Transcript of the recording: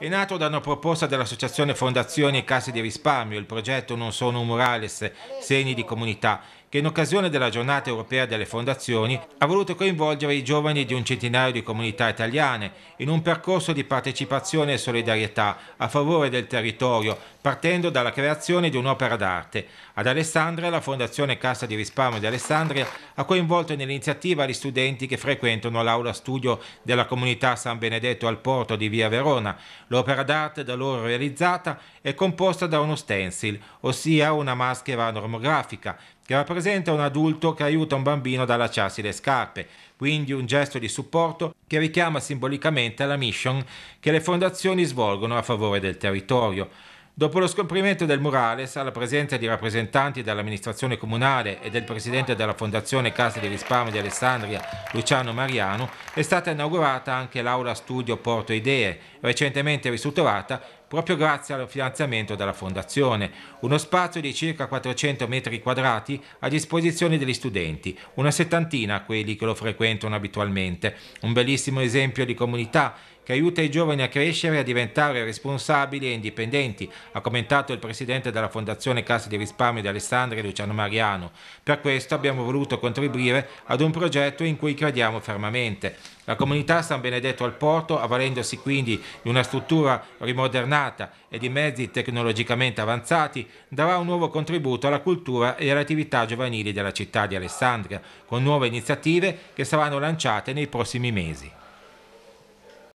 È nato da una proposta dell'Associazione Fondazioni e Casse di Risparmio, il progetto Non sono un murales, segni di comunità, che in occasione della giornata europea delle fondazioni ha voluto coinvolgere i giovani di un centinaio di comunità italiane in un percorso di partecipazione e solidarietà a favore del territorio, partendo dalla creazione di un'opera d'arte. Ad Alessandria la Fondazione Cassa di Risparmio di Alessandria ha coinvolto nell'iniziativa gli studenti che frequentano l'aula studio della comunità San Benedetto al Porto di Via Verona. L'opera d'arte da loro realizzata è composta da uno stencil, ossia una maschera normografica, che rappresenta un adulto che aiuta un bambino ad allacciarsi le scarpe, quindi un gesto di supporto che richiama simbolicamente la mission che le fondazioni svolgono a favore del territorio. Dopo lo scoprimento del murales, alla presenza di rappresentanti dell'amministrazione comunale e del presidente della Fondazione Casa di Risparmio di Alessandria, Luciano Mariano, è stata inaugurata anche l'aula studio Porto Idee, recentemente ristrutturata proprio grazie al finanziamento della Fondazione, uno spazio di circa 400 metri quadrati a disposizione degli studenti, una settantina quelli che lo frequentano abitualmente, un bellissimo esempio di comunità che aiuta i giovani a crescere, e a diventare responsabili e indipendenti, ha commentato il presidente della Fondazione Cassa di Risparmio di Alessandria, Luciano Mariano. Per questo abbiamo voluto contribuire ad un progetto in cui crediamo fermamente. La comunità San Benedetto al Porto, avvalendosi quindi di una struttura rimodernata e di mezzi tecnologicamente avanzati, darà un nuovo contributo alla cultura e alle attività giovanili della città di Alessandria, con nuove iniziative che saranno lanciate nei prossimi mesi.